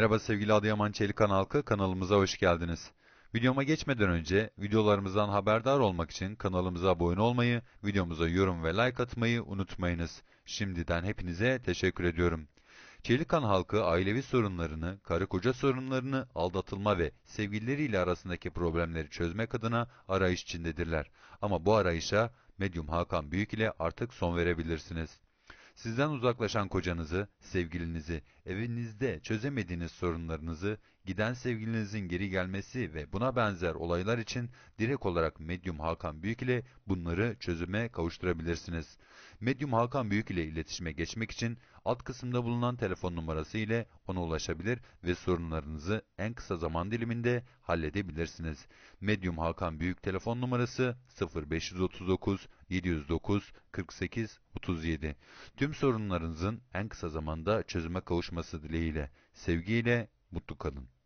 Merhaba sevgili Adıyaman Çelikan halkı kanalımıza hoş geldiniz. Videoma geçmeden önce videolarımızdan haberdar olmak için kanalımıza abone olmayı, videomuza yorum ve like atmayı unutmayınız. Şimdiden hepinize teşekkür ediyorum. Çelikan halkı ailevi sorunlarını, karı koca sorunlarını, aldatılma ve sevgilileriyle arasındaki problemleri çözmek adına arayış içindedirler. Ama bu arayışa Medyum Hakan Büyük ile artık son verebilirsiniz. Sizden uzaklaşan kocanızı, sevgilinizi, evinizde çözemediğiniz sorunlarınızı, giden sevgilinizin geri gelmesi ve buna benzer olaylar için direkt olarak Medyum Hakan Büyük ile bunları çözüme kavuşturabilirsiniz. Medyum Hakan Büyük ile iletişime geçmek için alt kısımda bulunan telefon numarası ile ona ulaşabilir ve sorunlarınızı en kısa zaman diliminde halledebilirsiniz. Medium Hakan Büyük telefon numarası 0539 709 48 37. Tüm sorunlarınızın en kısa zamanda çözüme kavuşması dileğiyle. Sevgiyle, mutlu kalın.